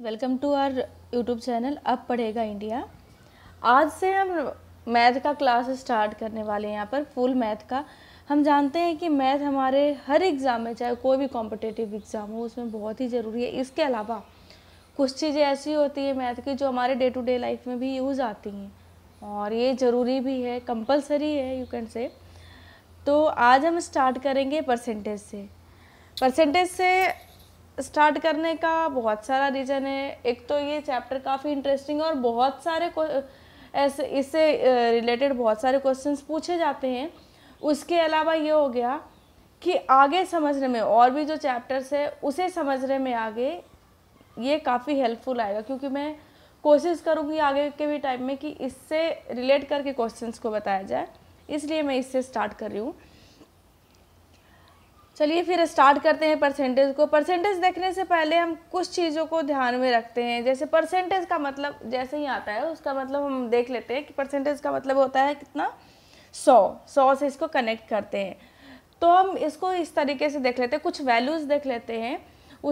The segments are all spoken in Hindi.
Welcome to our YouTube channel अब पढ़ेगा इंडिया आज से हम मैथ का क्लास स्टार्ट करने वाले हैं यहाँ पर फुल मैथ का हम जानते हैं कि मैथ हमारे हर एग्ज़ाम में चाहे कोई भी कॉम्पिटेटिव एग्ज़ाम हो उसमें बहुत ही ज़रूरी है इसके अलावा कुछ चीज़ें ऐसी होती है मैथ की जो हमारे डे टू डे लाइफ में भी यूज़ आती हैं और ये ज़रूरी भी है कंपलसरी है यू कैन से तो आज हम स्टार्ट करेंगे परसेंटेज से परसेंटेज से स्टार्ट करने का बहुत सारा रीज़न है एक तो ये चैप्टर काफ़ी इंटरेस्टिंग है और बहुत सारे ऐसे इससे रिलेटेड बहुत सारे क्वेश्चंस पूछे जाते हैं उसके अलावा ये हो गया कि आगे समझने में और भी जो चैप्टर्स है उसे समझने में आगे ये काफ़ी हेल्पफुल आएगा क्योंकि मैं कोशिश करूँगी आगे के भी टाइम में कि इससे रिलेट करके क्वेश्चंस को बताया जाए इसलिए मैं इससे स्टार्ट कर रही हूँ चलिए फिर स्टार्ट करते हैं परसेंटेज को परसेंटेज देखने से पहले हम कुछ चीज़ों को ध्यान में रखते हैं जैसे परसेंटेज का मतलब जैसे ही आता है उसका मतलब हम देख लेते हैं कि परसेंटेज का मतलब होता है कितना सौ सौ से इसको कनेक्ट करते हैं तो हम इसको इस तरीके से देख लेते हैं कुछ वैल्यूज़ देख लेते हैं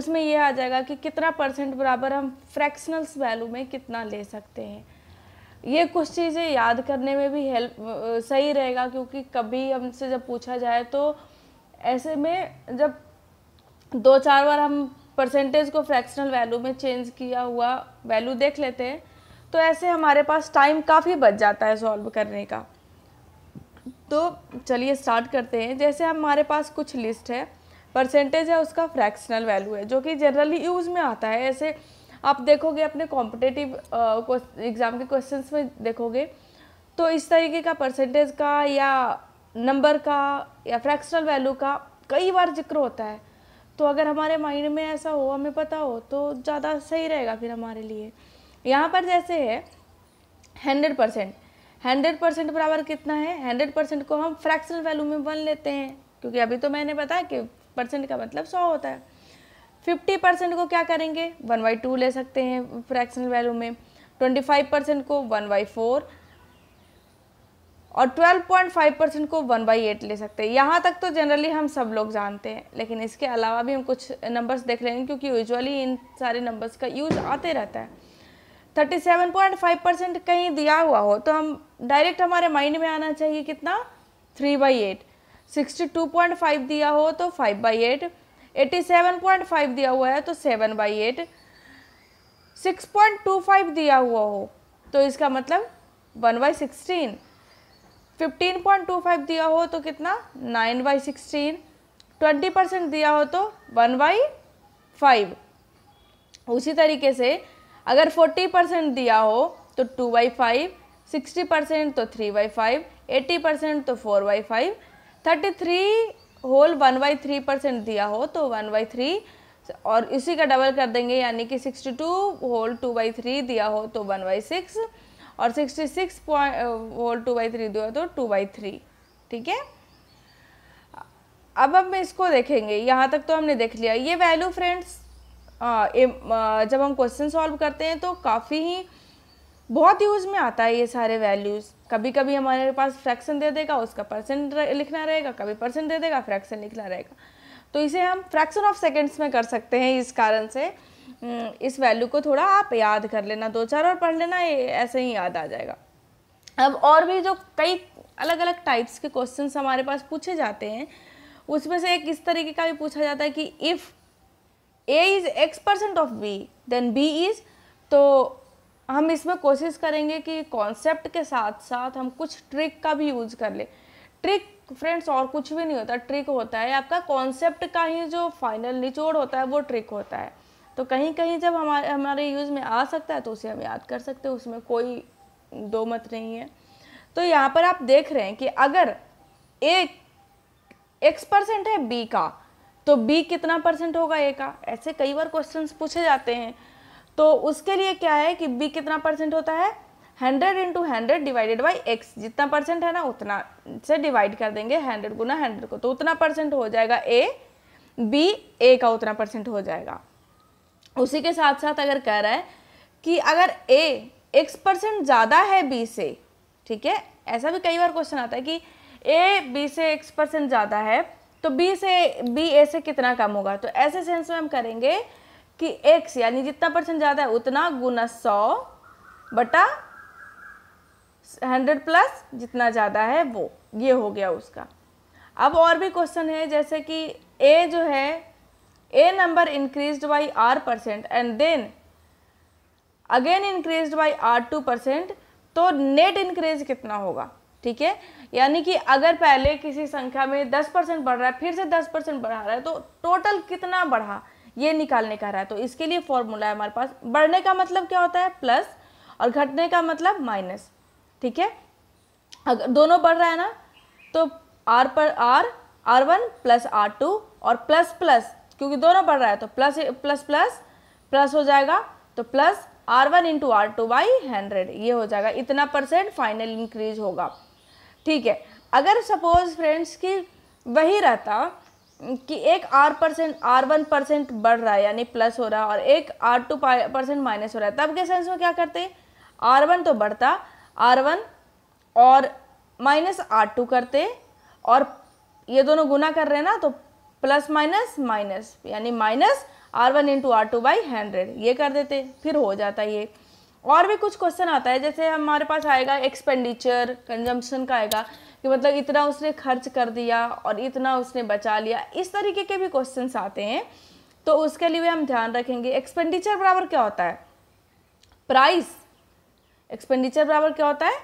उसमें यह आ जाएगा कि कितना परसेंट बराबर हम फ्रैक्शनल्स वैल्यू में कितना ले सकते हैं ये कुछ चीज़ें याद करने में भी हेल्प सही रहेगा क्योंकि कभी हमसे जब पूछा जाए तो ऐसे में जब दो चार बार हम परसेंटेज को फ्रैक्शनल वैल्यू में चेंज किया हुआ वैल्यू देख लेते हैं तो ऐसे हमारे पास टाइम काफ़ी बच जाता है सॉल्व करने का तो चलिए स्टार्ट करते हैं जैसे हमारे पास कुछ लिस्ट है परसेंटेज है उसका फ्रैक्शनल वैल्यू है जो कि जनरली यूज़ में आता है ऐसे आप देखोगे अपने कॉम्पिटेटिव एग्ज़ाम के क्वेश्चंस में देखोगे तो इस तरीके का परसेंटेज का या नंबर का या फ्रैक्शनल वैल्यू का कई बार जिक्र होता है तो अगर हमारे माइंड में ऐसा हो हमें पता हो तो ज़्यादा सही रहेगा फिर हमारे लिए यहाँ पर जैसे है हंड्रेड परसेंट हंड्रेड परसेंट बराबर कितना है हंड्रेड परसेंट को हम फ्रैक्शनल वैल्यू में वन लेते हैं क्योंकि अभी तो मैंने बताया कि परसेंट का मतलब सौ होता है फिफ्टी परसेंट को क्या करेंगे वन बाई टू ले सकते हैं फ्रैक्शनल वैल्यू में ट्वेंटी फाइव परसेंट को वन बाई फोर और 12.5 परसेंट को वन बाई एट ले सकते हैं यहाँ तक तो जनरली हम सब लोग जानते हैं लेकिन इसके अलावा भी हम कुछ नंबर्स देख लेंगे क्योंकि यूजुअली इन सारे नंबर्स का यूज आते रहता है 37.5 परसेंट कहीं दिया हुआ हो तो हम डायरेक्ट हमारे माइंड में आना चाहिए कितना three by eight sixty two point five दिया हो तो five by eight eighty seven point five दिया हुआ है तो seven by eight six point two five दिया हुआ हो तो इसका मतलब वन बाई सिक्सटीन 15.25 दिया हो तो कितना 9 बाई सिक्सटीन ट्वेंटी परसेंट दिया हो तो 1 बाई फाइव उसी तरीके से अगर 40 परसेंट दिया हो तो 2 बाई फाइव सिक्सटी परसेंट तो 3 बाई फाइव एट्टी परसेंट तो 4 by five thirty three whole one by three percent दिया हो तो वन बाई थ्री और इसी का डबल कर देंगे यानी कि sixty two whole two by three दिया हो तो वन बाई सिक्स और sixty six point whole two by three दो तो टू बाई थ्री ठीक है अब हम इसको देखेंगे यहाँ तक तो हमने देख लिया ये वैल्यू फ्रेंड्स जब हम क्वेश्चन सॉल्व करते हैं तो काफ़ी ही बहुत यूज़ में आता है ये सारे वैल्यूज़ कभी कभी हमारे पास फ्रैक्शन दे देगा उसका परसेंट लिखना रहेगा कभी परसेंट दे देगा फ्रैक्शन लिखना रहेगा तो इसे हम फ्रैक्शन ऑफ सेकेंड्स में कर सकते हैं इस कारण से हम्म, इस वैल्यू को थोड़ा आप याद कर लेना दो चार और पढ़ लेना ऐसे ही याद आ जाएगा अब और भी जो कई अलग अलग टाइप्स के क्वेश्चन हमारे पास पूछे जाते हैं उसमें से एक इस तरीके का भी पूछा जाता है कि if A is X percent of B then B is तो हम इसमें कोशिश करेंगे कि कॉन्सेप्ट के साथ साथ हम कुछ ट्रिक का भी यूज़ कर ले ट्रिक फ्रेंड्स और कुछ भी नहीं होता ट्रिक होता है आपका कॉन्सेप्ट का ही जो फाइनल निचोड़ होता है वो ट्रिक होता है तो कहीं कहीं जब हमारे हमारे यूज़ में आ सकता है तो उसे हम याद कर सकते हैं उसमें कोई दो मत नहीं है तो यहाँ पर आप देख रहे हैं कि अगर एक एक्स परसेंट है बी का तो बी कितना परसेंट होगा ए का ऐसे कई बार क्वेश्चंस पूछे जाते हैं तो उसके लिए क्या है कि बी कितना परसेंट होता है hundred into hundred divided by X जितना परसेंट है ना उतना से डिवाइड कर देंगे हंड्रेड गुना हंड्रेड को तो उतना परसेंट हो जाएगा ए बी ए का उतना परसेंट हो जाएगा उसी के साथ साथ अगर कह रहा है कि अगर ए एक्स परसेंट ज़्यादा है बी से ठीक है ऐसा भी कई बार क्वेश्चन आता है कि ए बी से एक्स परसेंट ज़्यादा है तो बी से बी ए से कितना कम होगा तो ऐसे सेंस में हम करेंगे कि एक्स यानी जितना परसेंट ज़्यादा है उतना गुना सौ बटा हंड्रेड प्लस जितना ज़्यादा है वो ये हो गया उसका अब और भी क्वेश्चन है जैसे कि ए जो है a number increase by R percent and then again increase by R two percent तो नेट इंक्रीज कितना होगा ठीक है यानी कि अगर पहले किसी संख्या में दस परसेंट बढ़ रहा है फिर से दस परसेंट बढ़ा रहा है तो टोटल कितना बढ़ा ये निकालने का रहा है तो इसके लिए फॉर्मूला है हमारे पास बढ़ने का मतलब क्या होता है प्लस और घटने का मतलब माइनस ठीक है अगर दोनों बढ़ रहा है ना तो आर पर R R one plus R two और प्लस प्लस क्योंकि दोनों बढ़ रहा है तो प्लस प्लस प्लस प्लस हो जाएगा तो plus R one into R two by hundred ये हो जाएगा इतना परसेंट फाइनल इंक्रीज होगा ठीक है अगर सपोज फ्रेंड्स कि वही रहता कि एक R percent R one percent बढ़ रहा है यानी प्लस हो रहा है और एक आर टू परसेंट माइनस हो रहा है तब के सेंस में क्या करते आर वन तो बढ़ता आर वन और माइनस आर टू करते और ये दोनों गुना कर रहे हैं ना तो प्लस माइनस माइनस यानी minus R one into R two by hundred ये कर देते फिर हो जाता ये और भी कुछ क्वेश्चन आता है जैसे हमारे पास आएगा एक्सपेंडिचर कंजम्पशन का आएगा कि मतलब इतना उसने खर्च कर दिया और इतना उसने बचा लिया इस तरीके के भी क्वेश्चन आते हैं तो उसके लिए हम ध्यान रखेंगे एक्सपेंडिचर बराबर क्या होता है प्राइस एक्सपेंडिचर बराबर क्या होता है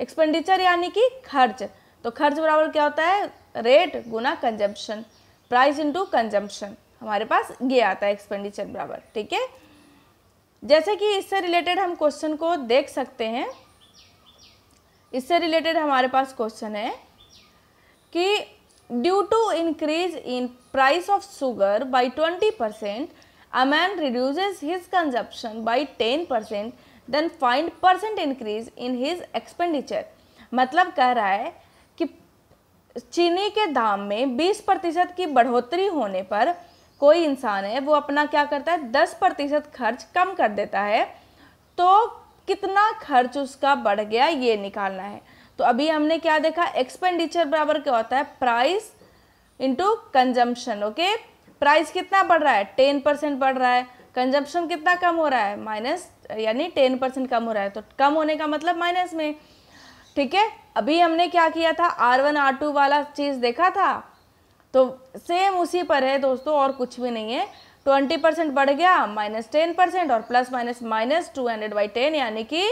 एक्सपेंडिचर यानी कि खर्च तो खर्च बराबर क्या होता है रेट गुना कंजम्पशन प्राइस इंटू कंजम्पशन हमारे पास ये आता है एक्सपेंडिचर बराबर ठीक है जैसे कि इससे रिलेटेड हम क्वेश्चन को देख सकते हैं इससे रिलेटेड हमारे पास क्वेश्चन है कि due to increase in price of sugar by twenty percent a man reduces his consumption by ten percent then find percent increase in his expenditure मतलब कह रहा है कि चीनी के दाम में 20 प्रतिशत की बढ़ोतरी होने पर कोई इंसान है वो अपना क्या करता है 10 प्रतिशत खर्च कम कर देता है तो कितना खर्च उसका बढ़ गया ये निकालना है तो अभी हमने क्या देखा एक्सपेंडिचर बराबर क्या होता है price into consumption okay price कितना बढ़ रहा है टेन परसेंट बढ़ रहा है कंजम्पशन कितना कम हो रहा है माइनस यानी टेन परसेंट कम हो रहा है तो कम होने का मतलब माइनस में ठीक है अभी हमने क्या किया था आर वन आर टू वाला चीज़ देखा था तो सेम उसी पर है दोस्तों और कुछ भी नहीं है ट्वेंटी परसेंट बढ़ गया माइनस टेन परसेंट और plus minus minus two hundred by ten यानी कि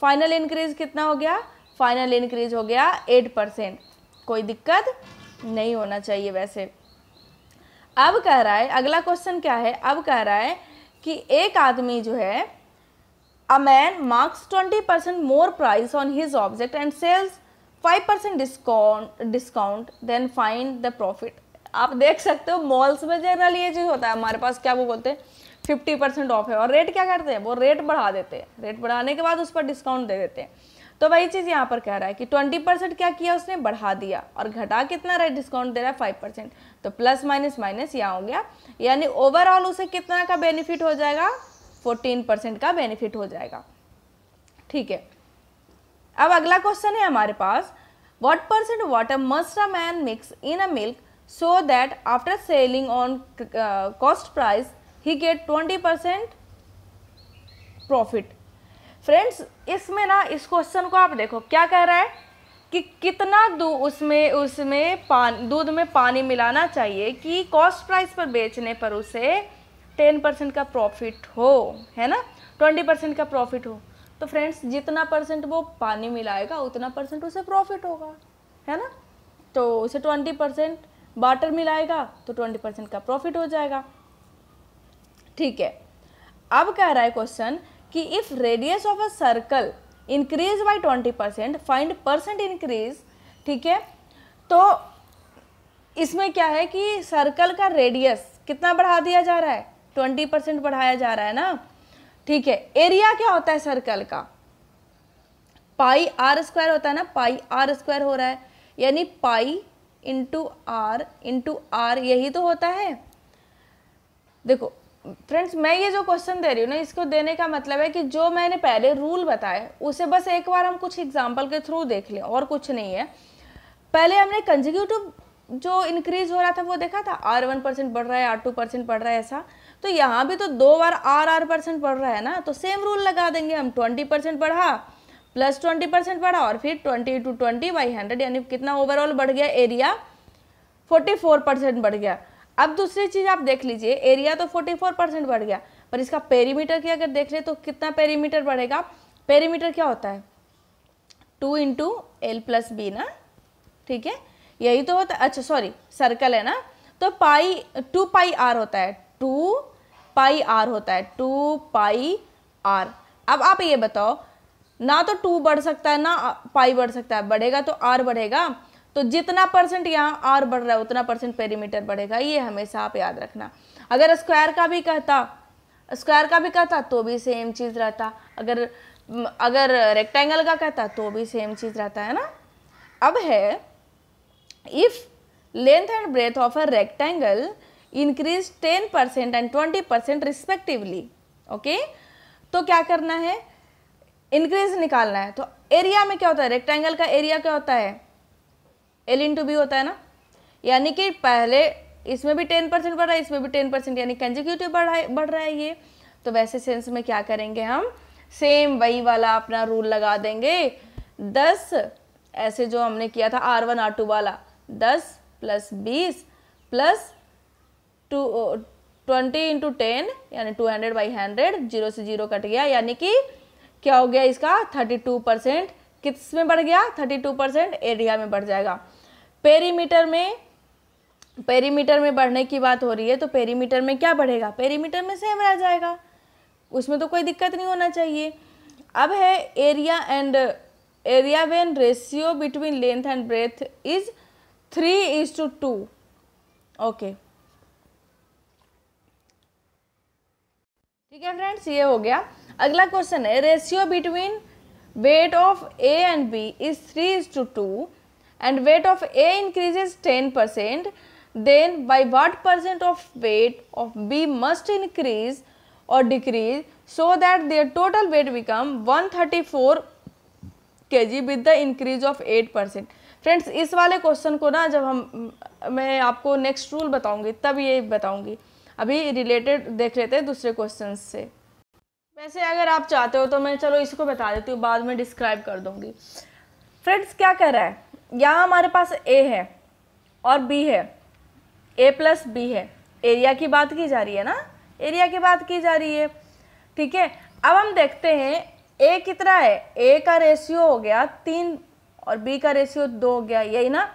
फाइनल इंक्रीज कितना हो गया फाइनल इंक्रीज हो गया एट परसेंट कोई दिक्कत नहीं होना चाहिए वैसे अब कह रहा है अगला क्वेश्चन क्या है अब कह रहा है कि एक आदमी जो है A man marks 20% more price on his object and sells 5% discount discount then find the profit. आप देख सकते हो मॉल्स में जनरल ये चीज़ होता है हमारे पास क्या वो बोलते हैं फिफ्टी परसेंट ऑफ है और रेट क्या करते हैं वो रेट बढ़ा देते हैं रेट बढ़ाने के बाद उस पर डिस्काउंट दे देते हैं तो वही चीज़ यहाँ पर कह रहा है कि ट्वेंटी परसेंट क्या किया उसने बढ़ा दिया और घटा कितना रहा डिस्काउंट दे रहा है फाइव परसेंट तो प्लस माइनस माइनस यहाँ हो गया यानी ओवरऑल उसे कितना का बेनिफिट हो जाएगा फोर्टीन परसेंट का बेनिफिट हो जाएगा ठीक है अब अगला क्वेश्चन है हमारे पास what percent water must a man mix in a milk so that after selling on cost price he get twenty percent profit friends इसमें ना इस क्वेश्चन को आप देखो क्या कह रहा है कि कितना दूध उसमें उसमें पान दूध में पानी मिलाना चाहिए कि कॉस्ट प्राइस पर बेचने पर उसे टेन परसेंट का प्रॉफिट हो है ना ट्वेंटी परसेंट का प्रॉफिट हो तो फ्रेंड्स जितना परसेंट वो पानी मिलाएगा उतना परसेंट उसे प्रॉफिट होगा है ना तो उसे ट्वेंटी परसेंट वाटर मिलाएगा तो ट्वेंटी परसेंट का प्रॉफिट हो जाएगा ठीक है अब कह रहा है क्वेश्चन कि if radius of a circle increase by twenty percent find percent increase ठीक है तो इसमें क्या है कि सर्कल का रेडियस कितना बढ़ा दिया जा रहा है ट्वेंटी परसेंट बढ़ाया जा रहा है ना ठीक है एरिया क्या होता है सर्कल का पाई आर स्क्वायर होता है ना पाई आर स्क्वायर हो रहा है यानी pi into R into R यही तो होता है देखो फ्रेंड्स मैं ये जो क्वेश्चन दे रही हूँ ना इसको देने का मतलब है कि जो मैंने पहले रूल बताए उसे बस एक बार हम कुछ एग्जाम्पल के थ्रू देख लें और कुछ नहीं है पहले हमने कंजिक्यूटिव जो इंक्रीज हो रहा था वो देखा था आर वन परसेंट बढ़ रहा है आर टू परसेंट बढ़ रहा है ऐसा तो यहाँ भी तो दो बार आर आर परसेंट बढ़ रहा है ना तो सेम रूल लगा देंगे हम ट्वेंटी परसेंट बढ़ा प्लस ट्वेंटी परसेंट बढ़ा और फिर twenty two twenty by hundred यानी कितना ओवरऑल बढ़ गया एरिया फोर्टी फोर परसेंट बढ़ गया अब दूसरी चीज़ आप देख लीजिए एरिया तो फोर्टी फोर परसेंट बढ़ गया पर इसका पेरीमीटर की अगर देख ले तो कितना पेरीमीटर बढ़ेगा पेरीमीटर क्या होता है two into L plus B ना ठीक है यही तो होता है अच्छा सॉरी सर्कल है ना तो पाई टू पाई आर होता है टू पाई आर होता है टू पाई आर अब आप ये बताओ ना तो टू बढ़ सकता है ना पाई बढ़ सकता है बढ़ेगा तो आर बढ़ेगा तो जितना परसेंट यहाँ आर बढ़ रहा है उतना परसेंट पेरीमीटर बढ़ेगा ये हमेशा आप याद रखना अगर स्क्वायर का भी कहता स्क्वायर का भी कहता तो भी सेम चीज़ रहता अगर अगर रेक्टेंगल का कहता तो भी सेम चीज़ रहता है ना अब है if length and breadth of a rectangle increase 10 percent and twenty percent respectively okay तो क्या करना है इंक्रीज निकालना है तो एरिया में क्या होता है रेक्टेंगल का एरिया क्या होता है एल इन टू बी होता है ना यानी कि पहले इसमें भी टेन परसेंट बढ़ रहा है इसमें भी टेन परसेंट यानी कंजिक्यूटिव बढ़ बढ़ रहा है ये तो वैसे सेंस में क्या करेंगे हम सेम वही वाला अपना रूल लगा देंगे दस ऐसे जो हमने किया था आर वन आर टू वाला दस प्लस बीस plus two twenty into ten यानी two hundred by hundred zero से जीरो कट गया यानी कि क्या हो गया इसका थर्टी टू परसेंट किस में बढ़ गया थर्टी टू परसेंट एरिया में बढ़ जाएगा पेरीमीटर में पेरीमीटर में बढ़ने की बात हो रही है तो पेरीमीटर में क्या बढ़ेगा पेरीमीटर में सेम रह जाएगा उसमें तो कोई दिक्कत नहीं होना चाहिए अब है area and area when ratio between length and breadth is three is to two okay ठीक है फ्रेंड्स ये हो गया अगला क्वेश्चन है ratio between weight of A and B is three is to two and weight of A increases ten percent then by what percent of weight of B must increase और decrease so that total weight become one thirty four K G with the increase of eight percent friends इस वाले क्वेश्चन को ना जब हम मैं आपको नेक्स्ट रूल बताऊंगी तब ये बताऊंगी अभी रिलेटेड देख लेते हैं दूसरे क्वेश्चन से वैसे अगर आप चाहते हो तो मैं चलो इसको बता देती हूँ बाद में डिस्क्राइब कर दूंगी फ्रेंड्स क्या कर रहा है यहाँ हमारे पास ए है और बी है ए प्लस बी है एरिया की बात की जा रही है ना एरिया की बात की जा रही है ठीक है अब हम देखते हैं ए कितना है ए का रेशियो हो गया तीन और बी का रेशियो दो हो गया यही ना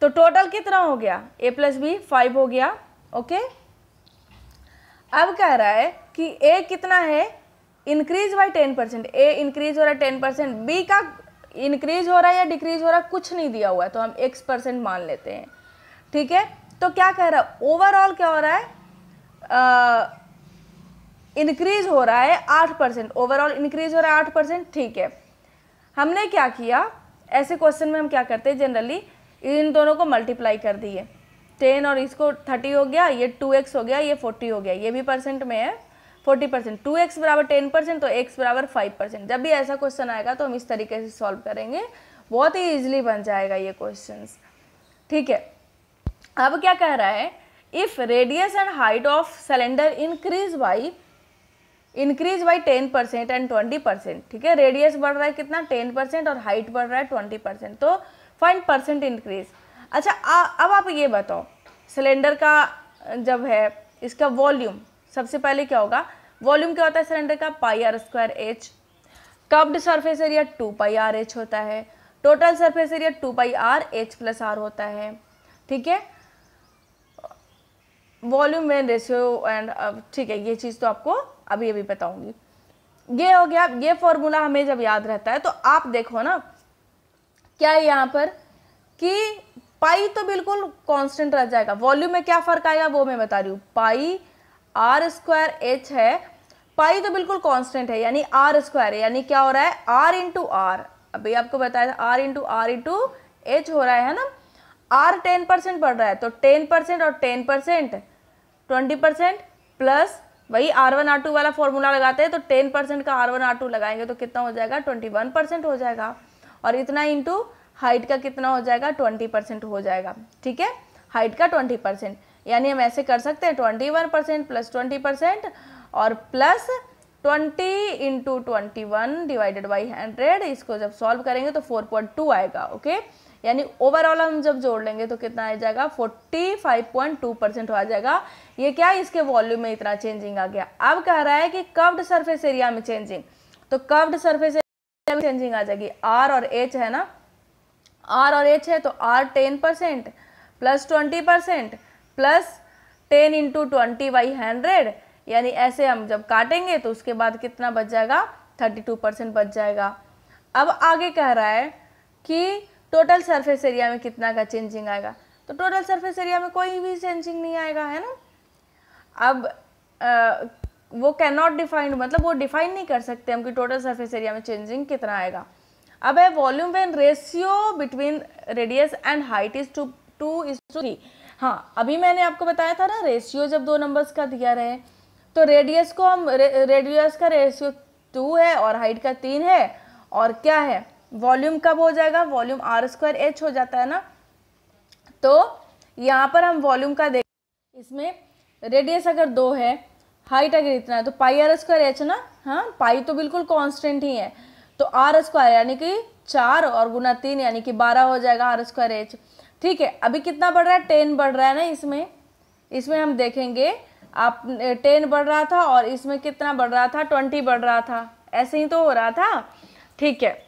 तो टोटल कितना हो गया ए प्लस बी फाइव हो गया ओके अब कह रहा है कि ए कितना है increase by ten percent A increase हो रहा है टेन परसेंट बी का इंक्रीज हो रहा है या डिक्रीज हो रहा है कुछ नहीं दिया हुआ है तो हम एक्स परसेंट मान लेते हैं ठीक है तो क्या कह रहा है ओवरऑल क्या हो रहा है इंक्रीज हो रहा है आठ परसेंट ओवरऑल इंक्रीज हो रहा है आठ परसेंट ठीक है हमने क्या किया ऐसे क्वेश्चन में हम क्या करते हैं जनरली इन दोनों को मल्टीप्लाई कर दिए टेन और इसको थर्टी हो गया ये टू एक्स हो गया ये फोर्टी हो गया ये भी परसेंट में है फोर्टी परसेंट टू एक्स बराबर टेन परसेंट तो एक्स बराबर फाइव परसेंट जब भी ऐसा क्वेश्चन आएगा तो हम इस तरीके से सॉल्व करेंगे बहुत ही ईजिली बन जाएगा ये क्वेश्चन ठीक है अब क्या कह रहा है if radius and height of cylinder increase by increase by ten percent and twenty percent ठीक है रेडियस बढ़ रहा है कितना टेन परसेंट और हाइट बढ़ रहा है ट्वेंटी परसेंट तो फाइन परसेंट इंक्रीज अच्छा आ, अब आप ये बताओ सिलेंडर का जब है इसका वॉल्यूम सबसे पहले क्या होगा वॉल्यूम क्या होता है सिलेंडर का pi R square H curved surface area two pi R H होता है total surface area two pi R H plus R होता है ठीक है वॉल्यूम एंड रेशियो एंड ठीक है ये चीज़ तो आपको अभी अभी बताऊंगी ये हो गया ये फॉर्मूला हमें जब याद रहता है तो आप देखो ना क्या है यहाँ पर कि पाई तो बिल्कुल कांस्टेंट रह जाएगा वॉल्यूम में क्या फर्क आएगा वो मैं बता रही हूँ पाई आर स्क्वायर एच है पाई तो बिल्कुल कांस्टेंट है यानी आर स्क्वायर है यानी क्या हो रहा है आर इंटू आर अभी आपको बताया था R into R into H हो रहा है ना आर टेन परसेंट बढ़ रहा है तो टेन परसेंट और ten percent twenty percent plus वही आर वन आर टू वाला फॉर्मूला लगाते हैं तो टेन परसेंट का आर वन आर टू लगाएंगे तो कितना हो जाएगा ट्वेंटी वन परसेंट हो जाएगा और इतना इंटू हाइट का कितना हो जाएगा ट्वेंटी परसेंट हो जाएगा ठीक है हाइट का ट्वेंटी परसेंट यानी हम ऐसे कर सकते हैं twenty one percent plus twenty percent और plus twenty into twenty one divided by hundred इसको जब सॉल्व करेंगे तो फोर पॉइंट टू आएगा ओके यानी ओवरऑल हम जब जोड़ लेंगे तो कितना आ जाएगा forty five point two percent आ जाएगा ये क्या इसके वॉल्यूम में इतना चेंजिंग आ गया अब कह रहा है कि कर्व्ड सरफेस एरिया में चेंजिंग तो कर्व्ड सरफेस एरिया में चेंजिंग आ जाएगी आर और एच है ना आर और एच है तो R ten percent plus twenty percent plus ten into twenty by hundred यानी ऐसे हम जब काटेंगे तो उसके बाद कितना बच जाएगा थर्टी टू परसेंट बच जाएगा अब आगे कह रहा है कि टोटल सरफेस एरिया में कितना का चेंजिंग आएगा तो टोटल सरफेस एरिया में कोई भी चेंजिंग नहीं आएगा है ना अब आ, वो कैन नॉट डिफाइंड मतलब वो डिफाइन नहीं कर सकते हम कि टोटल सरफेस एरिया में चेंजिंग कितना आएगा अब है volume when ratio between radius and height is to to is to three हाँ अभी मैंने आपको बताया था ना रेशियो जब दो नंबर्स का दिया रहे तो रेडियस को हम रे, रेडियस का रेशियो टू है और हाइट का तीन है और क्या है वॉल्यूम कब हो जाएगा वॉल्यूम आर स्क्वायर एच हो जाता है ना तो यहाँ पर हम वॉल्यूम का देख इसमें रेडियस अगर दो है हाइट अगर इतना है तो पाई आर स्क्वायर एच ना हाँ पाई तो बिल्कुल कॉन्स्टेंट ही है तो आर स्क्वायर यानी कि चार और गुना तीन यानी कि बारह हो जाएगा आर स्क्वायर एच ठीक है अभी कितना बढ़ रहा है टेन बढ़ रहा है ना इसमें इसमें हम देखेंगे आप टेन बढ़ रहा था और इसमें कितना बढ़ रहा था ट्वेंटी बढ़ रहा था ऐसे ही तो हो रहा था ठीक है